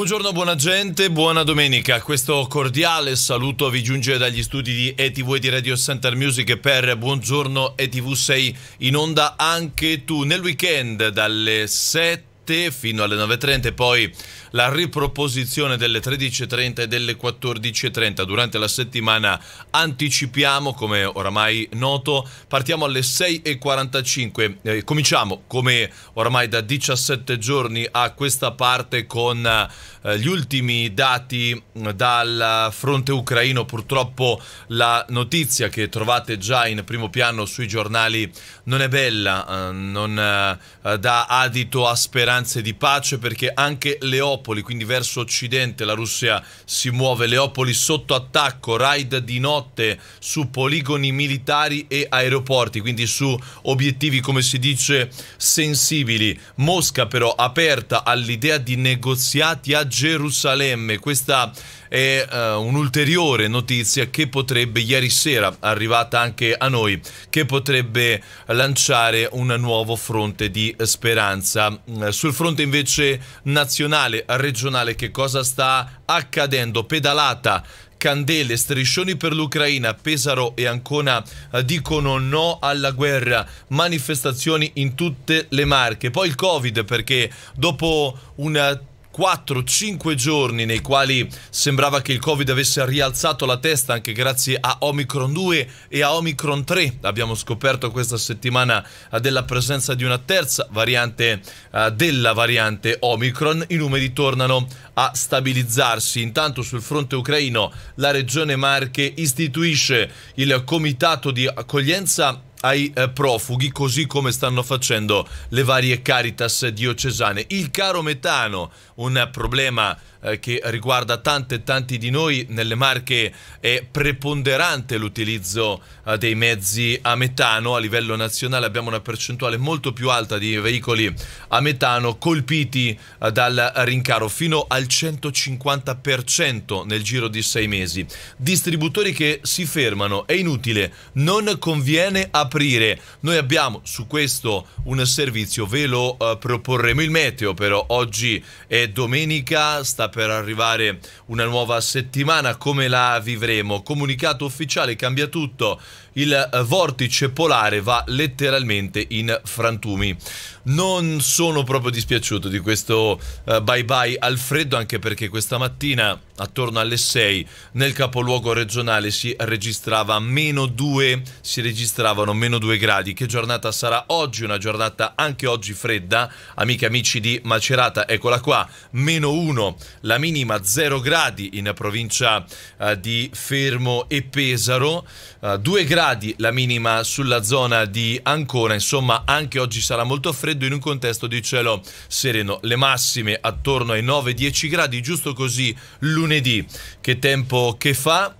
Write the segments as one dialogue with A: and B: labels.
A: Buongiorno, buona gente, buona domenica. Questo cordiale saluto vi giunge dagli studi di ETV e di Radio Center Music per Buongiorno ETV 6 in onda anche tu nel weekend dalle 7 7 fino alle 9.30 poi la riproposizione delle 13.30 e delle 14.30 durante la settimana anticipiamo come oramai noto partiamo alle 6.45 eh, cominciamo come oramai da 17 giorni a questa parte con eh, eh, gli ultimi dati mm, dal fronte ucraino, purtroppo la notizia che trovate già in primo piano sui giornali non è bella, eh, non eh, dà adito a speranze di pace perché anche Leopoli, quindi verso occidente, la Russia si muove, Leopoli sotto attacco, raid di notte su poligoni militari e aeroporti, quindi su obiettivi come si dice sensibili. Mosca però aperta all'idea di negoziati a Gerusalemme. Questa è uh, un'ulteriore notizia che potrebbe, ieri sera arrivata anche a noi, che potrebbe lanciare un nuovo fronte di speranza. Mm, sul fronte invece nazionale, regionale, che cosa sta accadendo? Pedalata candele, striscioni per l'Ucraina, Pesaro e Ancona eh, dicono no alla guerra, manifestazioni in tutte le marche. Poi il Covid perché dopo una 4-5 giorni nei quali sembrava che il Covid avesse rialzato la testa anche grazie a Omicron 2 e a Omicron 3. Abbiamo scoperto questa settimana eh, della presenza di una terza variante eh, della variante Omicron. I numeri tornano a stabilizzarsi. Intanto sul fronte ucraino la regione Marche istituisce il comitato di accoglienza ai eh, profughi, così come stanno facendo le varie caritas diocesane. Il caro metano, un problema eh, che riguarda tante e tanti di noi, nelle Marche è preponderante l'utilizzo eh, dei mezzi a metano. A livello nazionale abbiamo una percentuale molto più alta di veicoli a metano colpiti eh, dal rincaro, fino al 150% nel giro di sei mesi. Distributori che si fermano, è inutile, non conviene aprire. Noi abbiamo su questo un servizio, ve lo proporremo. Il meteo però oggi è domenica, sta per arrivare una nuova settimana. Come la vivremo? Comunicato ufficiale, cambia tutto il eh, vortice polare va letteralmente in frantumi. Non sono proprio dispiaciuto di questo uh, bye bye al freddo, anche perché questa mattina, attorno alle 6, nel capoluogo regionale si registrava meno 2, si registravano meno 2 gradi. Che giornata sarà oggi? Una giornata anche oggi fredda. Amiche e amici di Macerata, eccola qua, meno 1, la minima 0 gradi in provincia uh, di Fermo e Pesaro. 2 eh, gradi la minima sulla zona di Ancona, insomma anche oggi sarà molto freddo in un contesto di cielo sereno, le massime attorno ai 9-10 gradi, giusto così lunedì, che tempo che fa,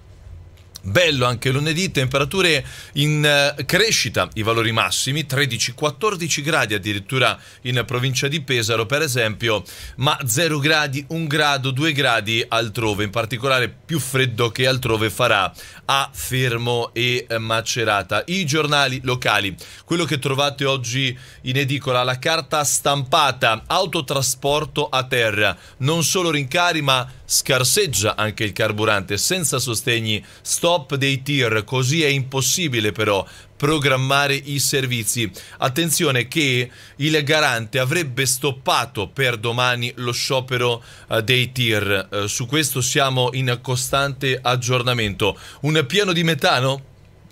A: Bello anche lunedì, temperature in eh, crescita, i valori massimi 13-14 gradi addirittura in provincia di Pesaro per esempio, ma 0 gradi, 1 grado, 2 gradi altrove, in particolare più freddo che altrove farà a Fermo e Macerata. I giornali locali, quello che trovate oggi in edicola, la carta stampata, autotrasporto a terra, non solo rincari ma scarseggia anche il carburante senza sostegni stop dei tir, così è impossibile però programmare i servizi. Attenzione che il garante avrebbe stoppato per domani lo sciopero eh, dei tir, eh, su questo siamo in costante aggiornamento. Un piano di metano?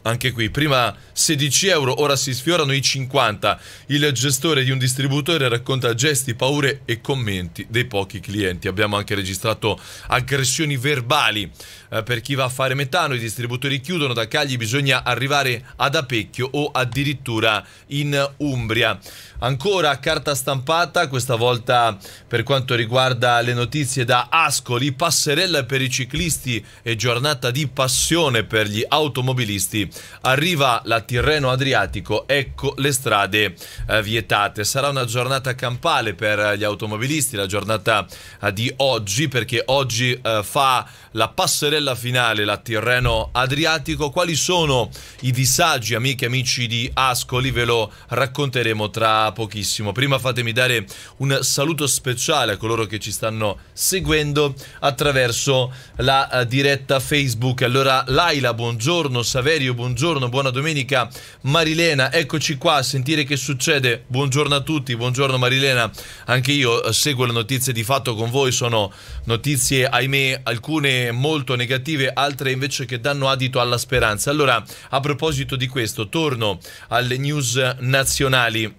A: Anche qui, prima 16 euro, ora si sfiorano i 50. Il gestore di un distributore racconta gesti, paure e commenti dei pochi clienti. Abbiamo anche registrato aggressioni verbali eh, per chi va a fare metano. I distributori chiudono, da Cagli bisogna arrivare ad Apecchio o addirittura in Umbria. Ancora carta stampata, questa volta per quanto riguarda le notizie da Ascoli, passerella per i ciclisti e giornata di passione per gli automobilisti Arriva la Tirreno Adriatico, ecco le strade eh, vietate. Sarà una giornata campale per gli automobilisti, la giornata eh, di oggi, perché oggi eh, fa la passerella finale la Tirreno Adriatico. Quali sono i disagi, amiche e amici di Ascoli? Ve lo racconteremo tra pochissimo. Prima fatemi dare un saluto speciale a coloro che ci stanno seguendo attraverso la eh, diretta Facebook. Allora, Laila, buongiorno, Saverio, buongiorno, buona domenica Marilena, eccoci qua a sentire che succede. Buongiorno a tutti, buongiorno Marilena, anche io eh, seguo le notizie di fatto con voi, sono notizie ahimè alcune molto negative, altre invece che danno adito alla speranza. Allora, a proposito di questo, torno alle news nazionali.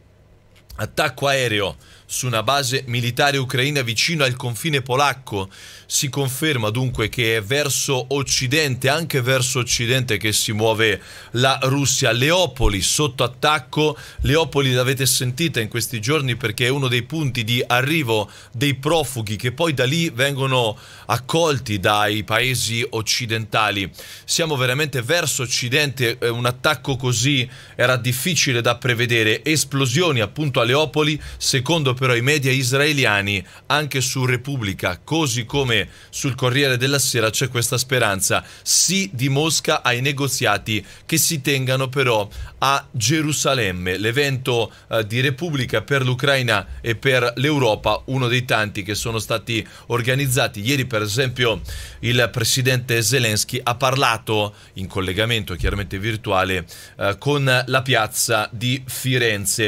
A: Attacco aereo su una base militare ucraina vicino al confine polacco. Si conferma dunque che è verso occidente, anche verso occidente, che si muove la Russia. Leopoli sotto attacco. Leopoli l'avete sentita in questi giorni perché è uno dei punti di arrivo dei profughi che poi da lì vengono accolti dai paesi occidentali. Siamo veramente verso occidente, eh, un attacco così era difficile da prevedere. Esplosioni appunto a Leopoli, secondo però i media israeliani, anche su Repubblica, così come sul Corriere della Sera, c'è questa speranza. Sì di Mosca ai negoziati che si tengano però a Gerusalemme, l'evento eh, di Repubblica per l'Ucraina e per l'Europa, uno dei tanti che sono stati organizzati. Ieri per esempio il presidente Zelensky ha parlato in collegamento chiaramente virtuale eh, con la piazza di Firenze.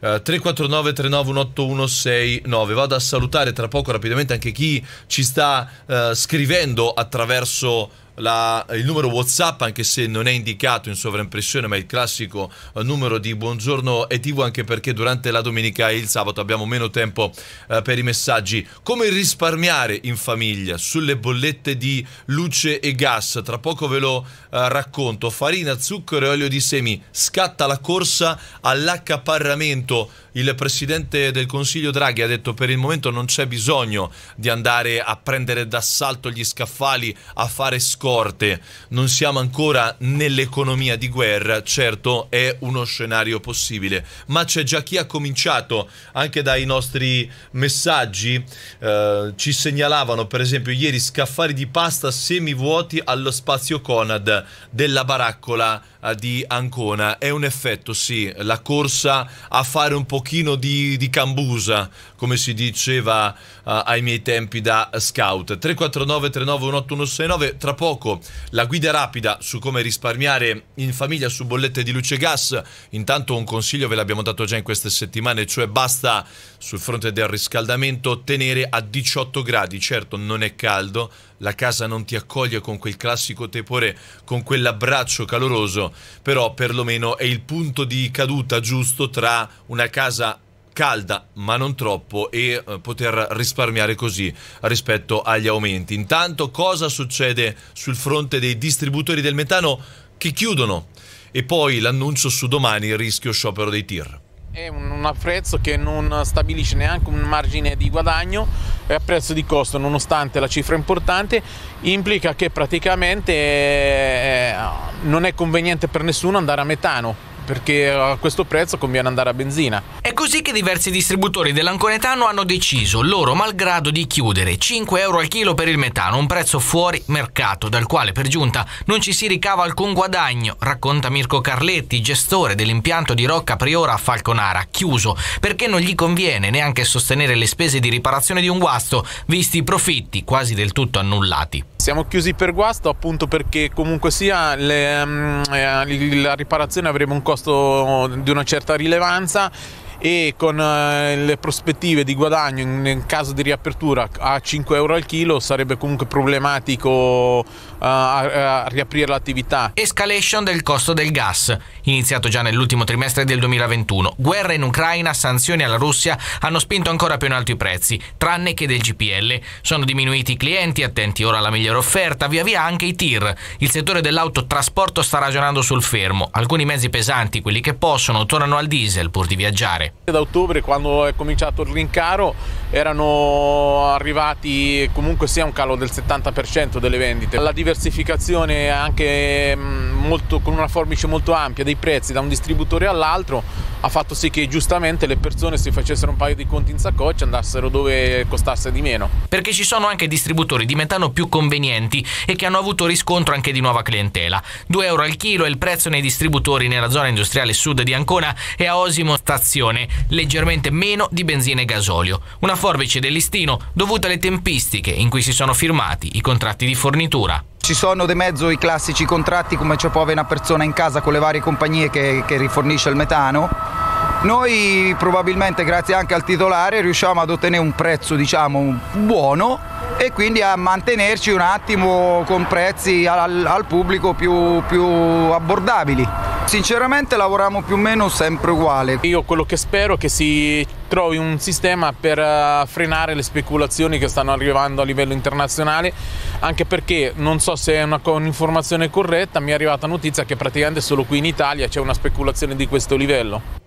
A: Eh, 349 39181 169. Vado a salutare tra poco rapidamente anche chi ci sta eh, scrivendo attraverso la, il numero WhatsApp, anche se non è indicato in sovraimpressione, ma è il classico eh, numero di buongiorno e etivo, anche perché durante la domenica e il sabato abbiamo meno tempo eh, per i messaggi. Come risparmiare in famiglia sulle bollette di luce e gas? Tra poco ve lo eh, racconto. Farina, zucchero e olio di semi. Scatta la corsa all'accaparramento. Il presidente del Consiglio Draghi ha detto per il momento non c'è bisogno di andare a prendere d'assalto gli scaffali, a fare scopo forte, non siamo ancora nell'economia di guerra, certo è uno scenario possibile, ma c'è già chi ha cominciato, anche dai nostri messaggi eh, ci segnalavano per esempio ieri scaffali di pasta semivuoti allo spazio Conad della baraccola eh, di Ancona è un effetto, sì, la corsa a fare un pochino di, di cambusa, come si diceva uh, ai miei tempi da scout. 349 391869, tra poco la guida rapida su come risparmiare in famiglia su bollette di luce e gas. Intanto un consiglio ve l'abbiamo dato già in queste settimane, cioè basta sul fronte del riscaldamento tenere a 18 gradi, certo non è caldo, la casa non ti accoglie con quel classico tepore, con quell'abbraccio caloroso, però perlomeno è il punto di caduta giusto tra una casa calda ma non troppo e eh, poter risparmiare così rispetto agli aumenti. Intanto cosa succede sul fronte dei distributori del metano che chiudono e poi l'annuncio su domani il rischio sciopero dei tir.
B: È un prezzo che non stabilisce neanche un margine di guadagno e a prezzo di costo, nonostante la cifra importante, implica che praticamente eh, non è conveniente per nessuno andare a metano, perché a questo prezzo conviene andare a benzina.
C: È così che diversi distributori dell'anconetano hanno deciso, loro malgrado, di chiudere 5 euro al chilo per il metano, un prezzo fuori mercato, dal quale per giunta non ci si ricava alcun guadagno, racconta Mirko Carletti, gestore dell'impianto di Rocca Priora a Falconara, chiuso perché non gli conviene neanche sostenere le spese di riparazione di un guasto, visti i profitti quasi del tutto annullati.
B: Siamo chiusi per guasto appunto perché comunque sia le, mm, eh, la riparazione avrebbe un costo di una certa rilevanza e con eh, le prospettive di guadagno in, caso di riapertura a 5 euro al chilo sarebbe comunque problematico eh, a riaprire l'attività. Escalation del costo del gas,
C: iniziato già nell'ultimo trimestre del 2021. Guerra in Ucraina, sanzioni alla Russia hanno spinto ancora più in alto i prezzi, tranne che del GPL. Sono diminuiti i clienti, attenti ora alla migliore offerta, via via anche i tir. Il settore dell'autotrasporto sta ragionando sul fermo. Alcuni mezzi pesanti, quelli che possono, tornano al diesel pur di viaggiare.
B: Da ottobre quando è cominciato il rincaro erano arrivati comunque sia un calo del 70% delle vendite. La diversificazione anche mm, molto, con una forbice molto ampia dei prezzi da un distributore all'altro ha fatto sì che giustamente le persone si facessero un paio di conti in saccoccia e andassero dove costasse di meno.
C: Perché ci sono anche distributori di metano più convenienti e che hanno avuto riscontro anche di nuova clientela. 2 euro al chilo è il prezzo nei distributori nella zona industriale sud di Ancona e a Osimo stazione, leggermente meno di benzina e gasolio. Una forbice del listino dovuta alle tempistiche in cui si sono firmati i contratti di fornitura. Ci sono di mezzo i classici contratti come ci può avere una persona in casa con le varie compagnie che, che rifornisce il metano. Noi probabilmente grazie anche al titolare riusciamo ad ottenere un prezzo diciamo buono e quindi a mantenerci un attimo con prezzi
B: al, al pubblico più, più abbordabili. Sinceramente lavoriamo più o meno sempre uguale. Io quello che spero è che si trovi un sistema per eh, frenare le speculazioni che stanno arrivando a livello internazionale, anche perché non so se è un'informazione corretta, mi è arrivata notizia che praticamente solo qui in Italia c'è una speculazione di questo livello.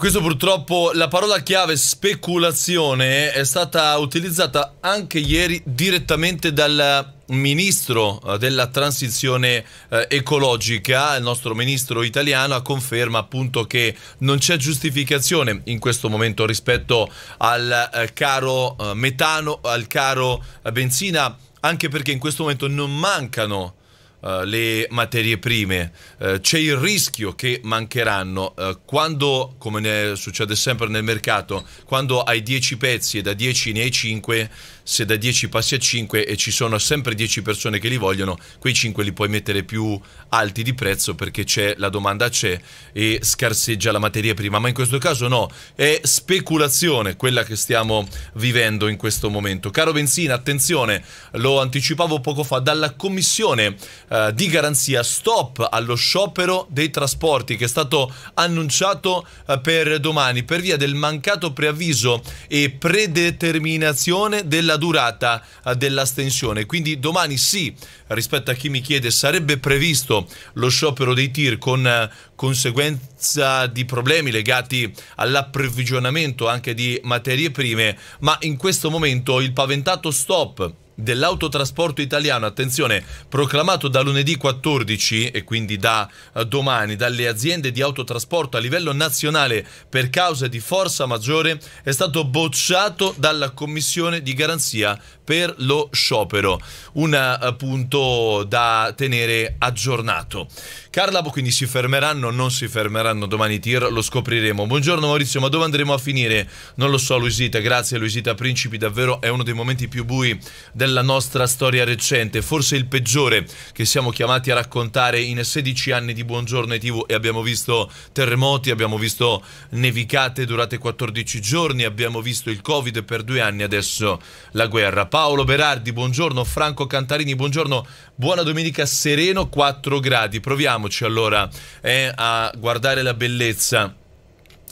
A: Questo purtroppo, la parola chiave speculazione è stata utilizzata anche ieri direttamente dal ministro eh, della transizione eh, ecologica, il nostro ministro italiano, conferma appunto che non c'è giustificazione in questo momento rispetto al eh, caro eh, metano, al caro eh, benzina, anche perché in questo momento non mancano eh, le materie prime, uh, c'è il rischio che mancheranno. Eh, quando, come succede sempre nel mercato, quando hai 10 pezzi e da 10 ne hai 5, se da 10 passi a 5 e ci sono sempre 10 persone che li vogliono, quei 5 li puoi mettere più alti di prezzo perché c'è la domanda c'è e scarseggia la materia prima, ma in questo caso no, è speculazione quella che stiamo vivendo in questo momento. Caro Benzina, attenzione, lo anticipavo poco fa dalla Commissione eh, di garanzia stop allo sciopero dei trasporti che è stato annunciato eh, per domani per via del mancato preavviso e predeterminazione della durata eh, dell'astensione. Quindi domani sì, rispetto a chi mi chiede, sarebbe previsto lo sciopero dei tir con conseguenza di problemi legati all'approvvigionamento anche di materie prime, ma in questo momento il paventato stop dell'autotrasporto italiano, attenzione, proclamato da lunedì 14 e quindi da eh, domani dalle aziende di autotrasporto a livello nazionale per causa di forza maggiore, è stato bocciato dalla Commissione di garanzia per lo sciopero, un eh, punto da tenere aggiornato. Carlabo quindi si fermeranno, non si fermeranno domani tir, lo scopriremo. Buongiorno Maurizio, ma dove andremo a finire? Non lo so Luisita, grazie Luisita Principi, davvero è uno dei momenti più bui della nella nostra storia recente, forse il peggiore che siamo chiamati a raccontare in 16 anni di Buongiorno TV e abbiamo visto terremoti, abbiamo visto nevicate durate 14 giorni, abbiamo visto il Covid per due anni, adesso la guerra. Paolo Berardi, buongiorno, Franco Cantarini, buongiorno, buona domenica, sereno 4 gradi, proviamoci allora eh, a guardare la bellezza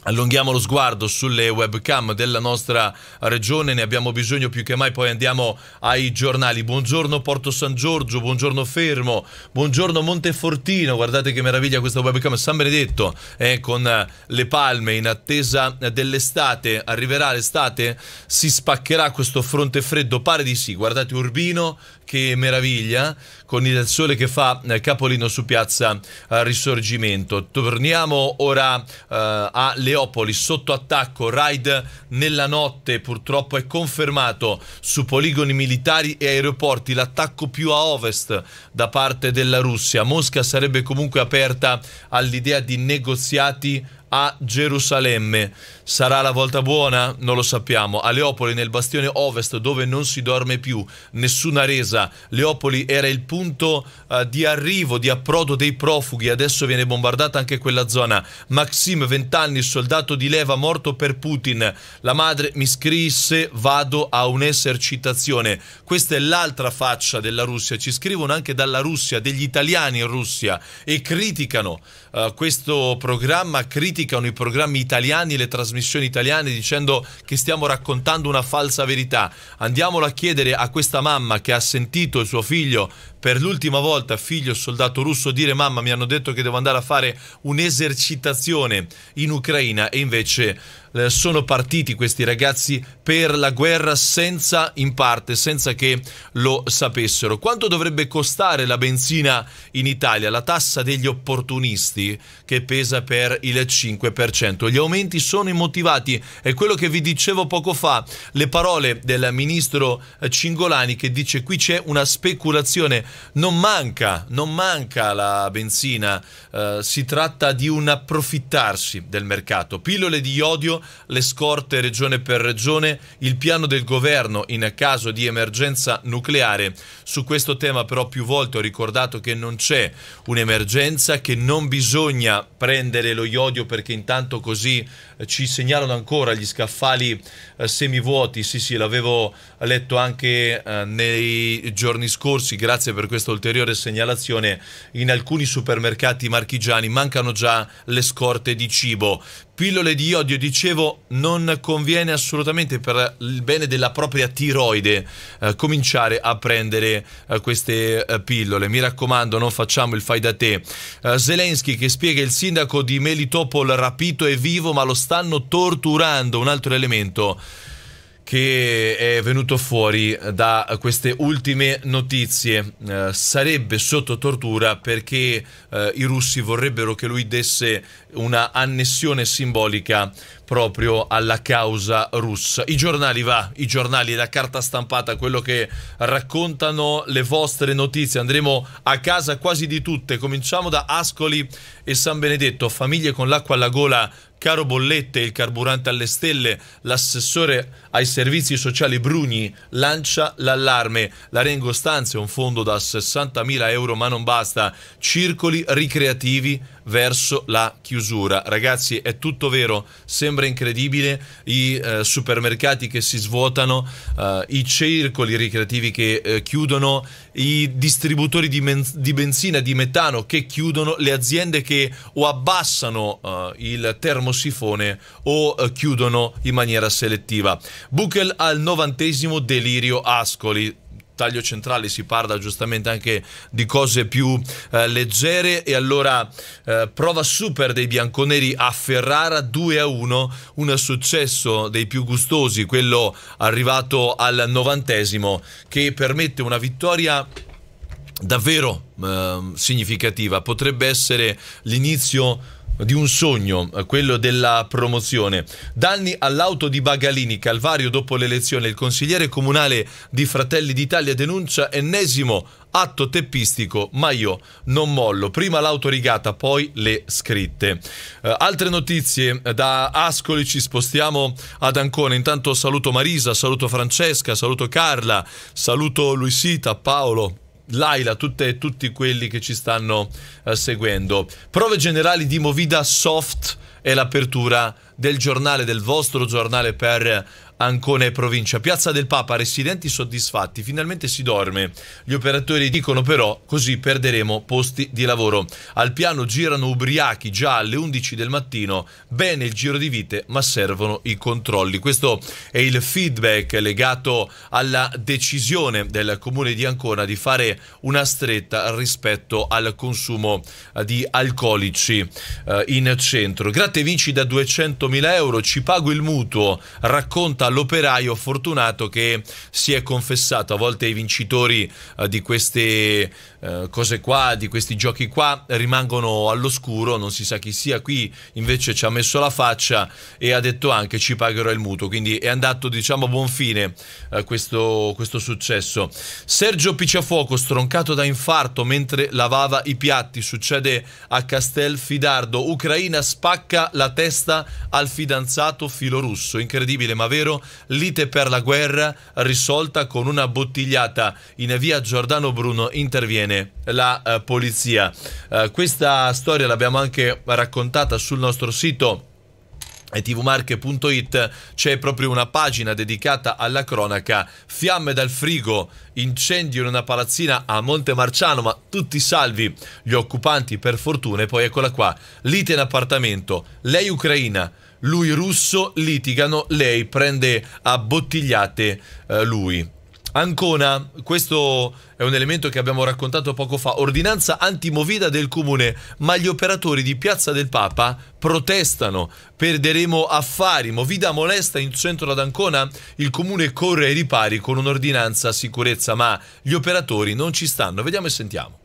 A: Allunghiamo lo sguardo sulle webcam della nostra regione, ne abbiamo bisogno più che mai, poi andiamo ai giornali. Buongiorno Porto San Giorgio, buongiorno Fermo, buongiorno Montefortino, guardate che meraviglia questa webcam, San Benedetto eh, con eh, le palme in attesa dell'estate, arriverà l'estate, si spaccherà questo fronte freddo, pare di sì, guardate Urbino, che meraviglia con il sole che fa eh, capolino su piazza eh, Risorgimento. Torniamo ora eh, a Leopoli, sotto attacco, raid nella notte, purtroppo è confermato su poligoni militari e aeroporti l'attacco più a ovest da parte della Russia. Mosca sarebbe comunque aperta all'idea di negoziati a Gerusalemme. Sarà la volta buona? Non lo sappiamo. A Leopoli, nel bastione ovest, dove non si dorme più, nessuna resa. Leopoli era il punto uh, di arrivo, di approdo dei profughi. Adesso viene bombardata anche quella zona. Maxim, 20 anni, soldato di leva morto per Putin. La madre mi scrisse: Vado a un'esercitazione. Questa è l'altra faccia della Russia. Ci scrivono anche dalla Russia, degli italiani in Russia, e criticano eh, questo programma, criticano i programmi italiani, le trasmissioni italiane dicendo che stiamo raccontando una falsa verità. Andiamolo a chiedere a questa mamma che ha sentito il suo figlio per l'ultima volta figlio soldato russo dire mamma mi hanno detto che devo andare a fare un'esercitazione in Ucraina e invece eh, sono partiti questi ragazzi per la guerra senza in parte, senza che lo sapessero. Quanto dovrebbe costare la benzina in Italia? La tassa degli opportunisti che pesa per il 5%. Gli aumenti sono immotivati, è quello che vi dicevo poco fa, le parole del ministro eh, Cingolani che dice qui c'è una speculazione non manca, non manca la benzina, eh, si tratta di un approfittarsi del mercato. Pillole di iodio, le scorte regione per regione, il piano del governo in caso di emergenza nucleare. Su questo tema però più volte ho ricordato che non c'è un'emergenza, che non bisogna prendere lo iodio perché intanto così eh, ci segnalano ancora gli scaffali eh, semivuoti. Sì, sì, l'avevo letto anche eh, nei giorni scorsi. Grazie per per questa ulteriore segnalazione, in alcuni supermercati marchigiani mancano già le scorte di cibo. Pillole di iodio, dicevo, non conviene assolutamente per il bene della propria tiroide eh, cominciare a prendere eh, queste eh, pillole. Mi raccomando, non facciamo il fai da te. Eh, Zelensky che spiega il sindaco di Melitopol rapito e vivo, ma lo stanno torturando, un altro elemento che è venuto fuori da queste ultime notizie. Eh, sarebbe sotto tortura perché eh, i russi vorrebbero che lui desse una annessione simbolica proprio alla causa russa. I giornali va, i giornali, la carta stampata, quello che raccontano le vostre notizie. Andremo a casa quasi di tutte. Cominciamo da Ascoli e San Benedetto, famiglie con l'acqua alla gola. Caro Bollette, il carburante alle stelle, l'assessore ai servizi sociali Brugni lancia l'allarme. La L'arengo stanze un fondo da 60.000 euro ma non basta. Circoli ricreativi verso la chiusura. Ragazzi, è tutto vero, sembra incredibile i eh, supermercati che si svuotano, eh, i circoli ricreativi che eh, chiudono, i distributori di, men- di, benzina, di metano che chiudono, le aziende che o abbassano eh, il termosifone o eh, chiudono in maniera selettiva. Buchel al novantesimo delirio Ascoli taglio centrale si parla giustamente anche di cose più eh, leggere e allora eh, prova super dei bianconeri a Ferrara 2 a 1 un successo dei più gustosi quello arrivato al novantesimo che permette una vittoria davvero eh, significativa potrebbe essere l'inizio di un sogno, eh, quello della promozione. Danni all'auto di Bagalini, Calvario dopo l'elezione. Il consigliere comunale di Fratelli d'Italia denuncia ennesimo atto teppistico, ma io non mollo. Prima l'autorigata, poi le scritte. Eh, altre notizie eh, da Ascoli ci spostiamo ad Ancona. Intanto saluto Marisa, saluto Francesca, saluto Carla, saluto Luisita, Paolo. Laila, tutte e tutti quelli che ci stanno eh, seguendo. Prove generali di Movida Soft e l'apertura del giornale, del vostro giornale per Ancone provincia. Piazza del Papa, residenti soddisfatti, finalmente si dorme. Gli operatori dicono però così perderemo posti di lavoro. Al piano girano ubriachi già alle 11 del mattino, bene il giro di vite ma servono i controlli. Questo è il feedback legato alla decisione del comune di Ancona di fare una stretta rispetto al consumo eh, di alcolici eh, in centro. Gratte vinci da 200.000 euro, ci pago il mutuo, racconta l'operaio fortunato che si è confessato a volte i vincitori eh, di queste eh, cose qua, di questi giochi qua, rimangono all'oscuro, non si sa chi sia. Qui invece ci ha messo la faccia e ha detto anche ci pagherò il mutuo, quindi è andato diciamo a buon fine eh, questo, questo successo. Sergio Picciafuoco stroncato da infarto mentre lavava i piatti, succede a Castelfidardo, Ucraina spacca la testa al fidanzato filorusso, incredibile ma vero, lite per la guerra risolta con una bottigliata in via Giordano Bruno interviene bene la eh, polizia. Eh, questa storia l'abbiamo anche raccontata sul nostro sito tvmarche.it c'è proprio una pagina dedicata alla cronaca fiamme dal frigo incendio in una palazzina a Monte Marciano ma tutti salvi gli occupanti per fortuna e poi eccola qua lite in appartamento lei ucraina lui russo litigano lei prende a bottigliate eh, lui Ancona, questo è un elemento che abbiamo raccontato poco fa, ordinanza antimovida del comune, ma gli operatori di Piazza del Papa protestano, perderemo affari, movida molesta in centro ad Ancona, il comune corre ai ripari con un'ordinanza sicurezza, ma gli operatori non ci stanno, vediamo e sentiamo.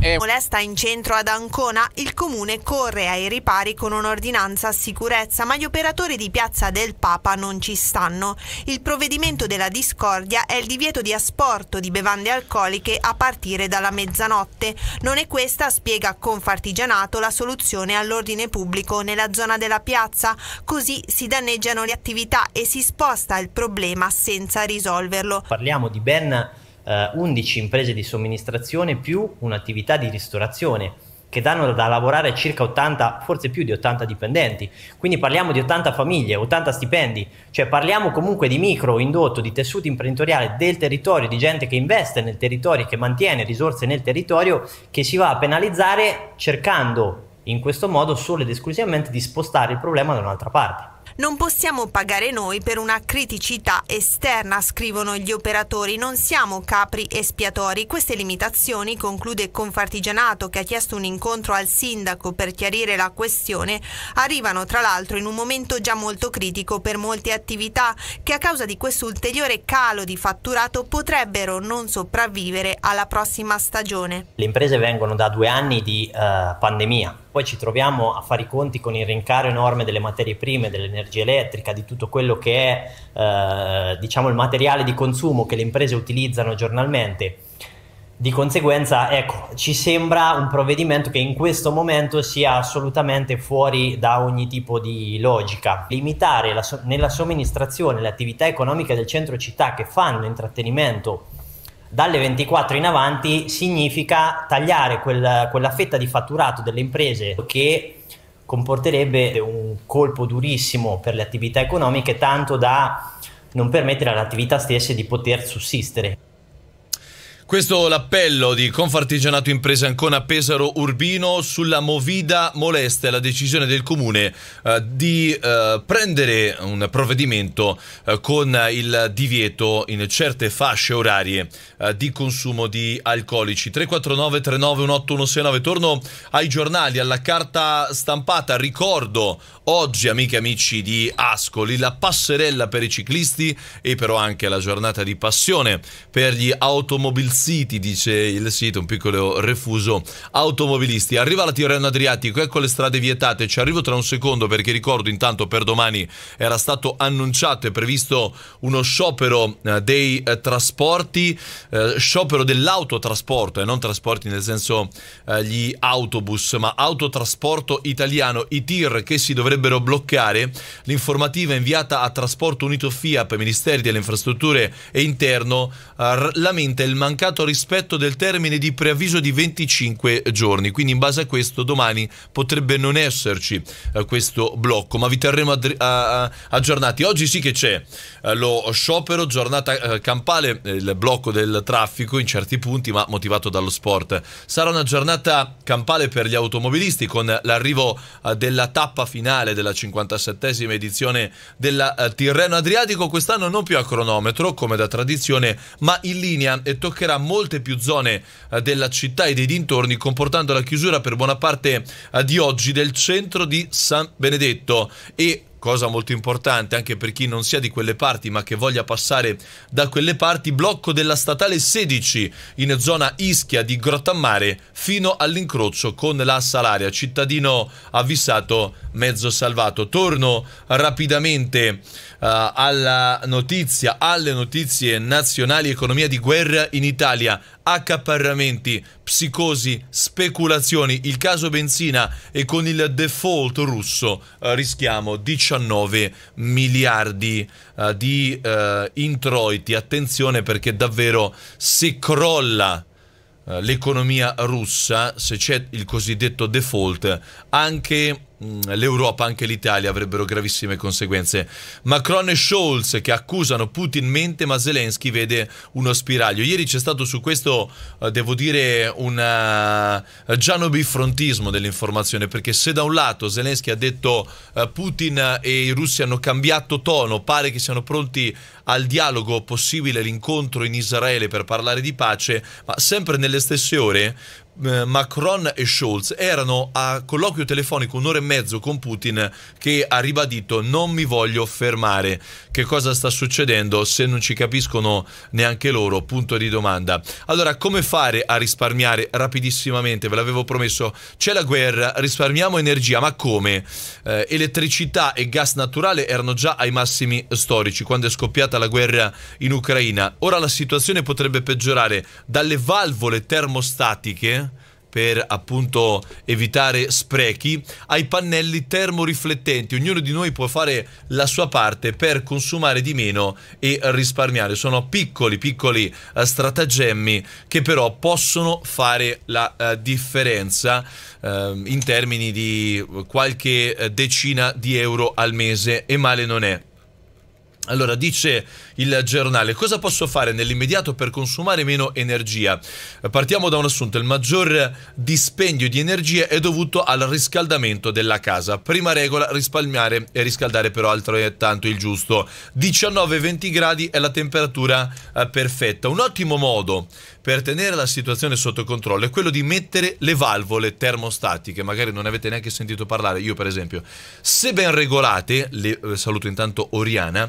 D: Eh. E... Molesta in centro ad Ancona, il comune corre ai ripari con un'ordinanza a sicurezza, ma gli operatori di Piazza del Papa non ci stanno. Il provvedimento della discordia è il divieto di asporto di bevande alcoliche a partire dalla mezzanotte. Non è questa, spiega Confartigianato, la soluzione all'ordine pubblico nella zona della piazza. Così si danneggiano le attività e si sposta il problema senza risolverlo.
E: Parliamo di ben eh, 11 imprese di somministrazione più un'attività di ristorazione che danno da lavorare circa 80, forse più di 80 dipendenti. Quindi parliamo di 80 famiglie, 80 stipendi, cioè parliamo comunque di micro indotto, di tessuto imprenditoriale del territorio, di gente che investe nel territorio, che mantiene risorse nel territorio, che si va a penalizzare cercando in questo modo solo ed esclusivamente di spostare il problema da un'altra parte.
D: Non possiamo pagare noi per una criticità esterna, scrivono gli operatori, non siamo capri espiatori. Queste limitazioni, conclude Confartigianato, che ha chiesto un incontro al sindaco per chiarire la questione, arrivano tra l'altro in un momento già molto critico per molte attività che a causa di questo ulteriore calo di fatturato potrebbero non sopravvivere alla prossima stagione.
E: Le imprese vengono da due anni di uh, pandemia poi ci troviamo a fare i conti con il rincaro enorme delle materie prime, dell'energia elettrica, di tutto quello che è eh, diciamo il materiale di consumo che le imprese utilizzano giornalmente. Di conseguenza, ecco, ci sembra un provvedimento che in questo momento sia assolutamente fuori da ogni tipo di logica. Limitare so- nella somministrazione le attività economiche del centro città che fanno intrattenimento dalle 24 in avanti significa tagliare quel, quella fetta di fatturato delle imprese che comporterebbe un colpo durissimo per le attività economiche, tanto da non permettere alle attività stesse di poter sussistere.
A: Questo l'appello di Confartigianato Impresa Ancona Pesaro Urbino sulla Movida Molesta e la decisione del comune eh, di eh, prendere un provvedimento eh, con il divieto in certe fasce orarie eh, di consumo di alcolici. 349 3918 Torno ai giornali, alla carta stampata. Ricordo oggi, amiche e amici di Ascoli, la passerella per i ciclisti e però anche la giornata di passione per gli automobilisti impazziti, dice il sito, un piccolo refuso automobilisti. Arriva la Tirreno Adriatico, ecco le strade vietate, ci arrivo tra un secondo perché ricordo intanto per domani era stato annunciato e previsto uno sciopero eh, dei eh, trasporti, eh, sciopero dell'autotrasporto e eh, non trasporti nel senso eh, gli autobus, ma autotrasporto italiano, i TIR che si dovrebbero bloccare. L'informativa inviata a Trasporto Unito FIAP, Ministeri delle Infrastrutture e Interno, eh, lamenta il mancato mancato rispetto del termine di preavviso di 25 giorni, quindi in base a questo domani potrebbe non esserci eh, questo blocco, ma vi terremo a- aggiornati. Oggi sì che c'è eh, lo sciopero, giornata eh, campale, eh, il blocco del traffico in certi punti, ma motivato dallo sport. Sarà una giornata campale per gli automobilisti con l'arrivo eh, della tappa finale della 57 edizione della eh, Tirreno Adriatico, quest'anno non più a cronometro come da tradizione, ma in linea e toccherà molte più zone eh, della città e dei dintorni, comportando la chiusura per buona parte eh, di oggi del centro di San Benedetto e cosa molto importante anche per chi non sia di quelle parti ma che voglia passare da quelle parti, blocco della statale 16 in zona Ischia di Grottammare fino all'incrocio con la Salaria, cittadino avvissato mezzo salvato. Torno rapidamente uh, alla notizia, alle notizie nazionali economia di guerra in Italia accaparramenti, psicosi, speculazioni, il caso benzina e con il default russo eh, rischiamo 19 miliardi eh, di eh, introiti. Attenzione perché davvero se crolla eh, l'economia russa, se c'è il cosiddetto default, anche Mm, l'Europa, anche l'Italia avrebbero gravissime conseguenze. Macron e Scholz che accusano Putin mente, ma Zelensky vede uno spiraglio. Ieri c'è stato su questo, eh, devo dire, un eh, giano bifrontismo dell'informazione, perché se da un lato Zelensky ha detto eh, Putin e i russi hanno cambiato tono, pare che siano pronti al dialogo possibile l'incontro in Israele per parlare di pace, ma sempre nelle stesse ore eh, Macron e Scholz erano a colloquio telefonico un'ora e mezzo con Putin che ha ribadito non mi voglio fermare. Che cosa sta succedendo se non ci capiscono neanche loro? Punto di domanda. Allora, come fare a risparmiare rapidissimamente? Ve l'avevo promesso, c'è la guerra, risparmiamo energia, ma come? Eh, elettricità e gas naturale erano già ai massimi storici quando è scoppiata la guerra in Ucraina. Ora la situazione potrebbe peggiorare dalle valvole termostatiche per appunto evitare sprechi, ai pannelli termoriflettenti. Ognuno di noi può fare la sua parte per consumare di meno e risparmiare. Sono piccoli, piccoli eh, stratagemmi che però possono fare la eh, differenza ehm, in termini di qualche eh, decina di euro al mese e male non è. Allora, dice il giornale, cosa posso fare nell'immediato per consumare meno energia? Partiamo da un assunto, il maggior dispendio di energia è dovuto al riscaldamento della casa. Prima regola, risparmiare e riscaldare però altrettanto il giusto. 19-20 gradi è la temperatura eh, perfetta. Un ottimo modo per tenere la situazione sotto controllo è quello di mettere le valvole termostatiche, magari non avete neanche sentito parlare, io per esempio, se ben regolate, le eh, saluto intanto Oriana,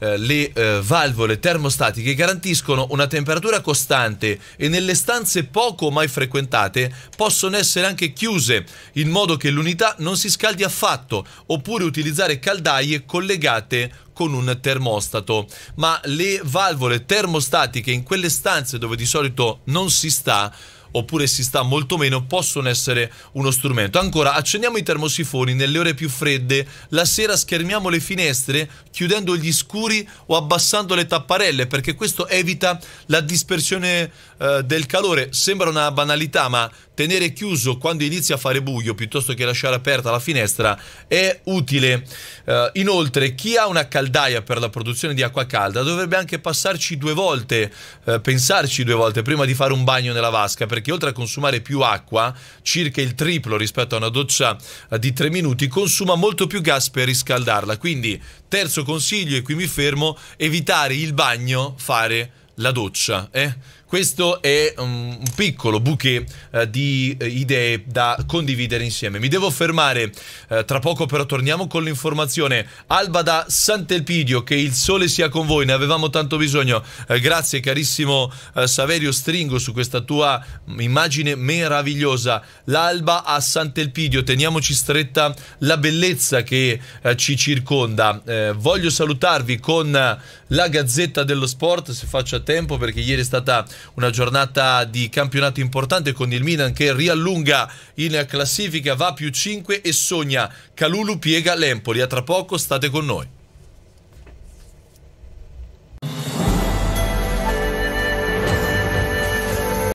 A: eh, le eh, valvole termostatiche garantiscono una temperatura costante e nelle stanze poco mai frequentate possono essere anche chiuse in modo che l'unità non si scaldi affatto oppure utilizzare caldaie collegate con un termostato, ma le valvole termostatiche in quelle stanze dove di solito non si sta oppure si sta molto meno possono essere uno strumento. Ancora, accendiamo i termosifoni nelle ore più fredde, la sera schermiamo le finestre chiudendo gli scuri o abbassando le tapparelle perché questo evita la dispersione eh, del calore. Sembra una banalità, ma tenere chiuso quando inizia a fare buio piuttosto che lasciare aperta la finestra è utile. Uh, inoltre, chi ha una caldaia per la produzione di acqua calda dovrebbe anche passarci due volte, uh, pensarci due volte prima di fare un bagno nella vasca, perché oltre a consumare più acqua, circa il triplo rispetto a una doccia eh, di 3 minuti, consuma molto più gas per riscaldarla. Quindi, terzo consiglio, e qui mi fermo, evitare il bagno, fare la doccia. Eh? Questo è un piccolo bouquet eh, di eh, idee da condividere insieme. Mi devo fermare eh, tra poco, però torniamo con l'informazione. Alba da Sant'Elpidio, che il sole sia con voi, ne avevamo tanto bisogno. Eh, grazie carissimo eh, Saverio Stringo su questa tua mm, immagine meravigliosa. L'alba a Sant'Elpidio, teniamoci stretta la bellezza che eh, ci circonda. voglio salutarvi con la Gazzetta dello Sport, se faccio a tempo, perché ieri è stata una giornata di campionato importante con il Milan che riallunga in classifica, va più 5 e sogna. Calulu piega l'Empoli. A tra poco state con noi.